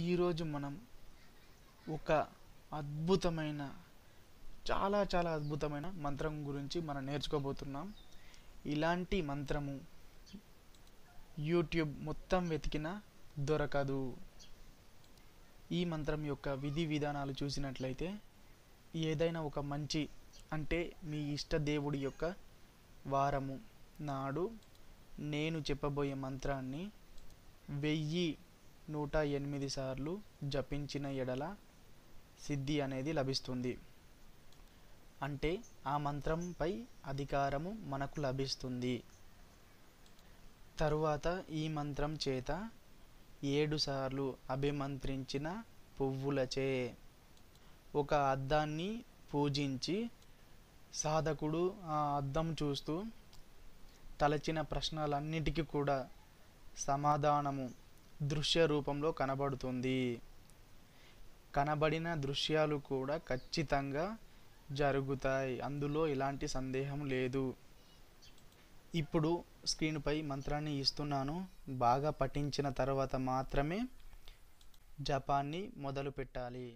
ఈరోజు మనం ఒక అద్భుతమైన చాలా చాలా అద్భుతమైన మంత్రం గురించి మనం నేర్చుకోబోతున్నాం ఇలాంటి మంత్రము యూట్యూబ్ మొత్తం వెతికిన దొరకదు ఈ మంత్రం యొక్క విధి విధానాలు చూసినట్లయితే ఏదైనా ఒక మంచి అంటే మీ ఇష్ట దేవుడి యొక్క వారము నాడు నేను చెప్పబోయే మంత్రాన్ని వెయ్యి నూట ఎనిమిది సార్లు జపించిన ఎడల సిద్ధి అనేది లభిస్తుంది అంటే ఆ మంత్రంపై అధికారము మనకు లభిస్తుంది తరువాత ఈ మంత్రం చేత ఏడుసార్లు అభిమంత్రించిన పువ్వులచే ఒక అద్దాన్ని పూజించి సాధకుడు ఆ అద్దం చూస్తూ తలచిన ప్రశ్నలన్నిటికీ కూడా సమాధానము దృశ్య రూపంలో కనబడుతుంది కనబడిన దృశ్యాలు కూడా ఖచ్చితంగా జరుగుతాయి అందులో ఎలాంటి సందేహం లేదు ఇప్పుడు స్క్రీన్పై మంత్రాన్ని ఇస్తున్నాను బాగా పఠించిన తర్వాత మాత్రమే జపాన్ని మొదలు పెట్టాలి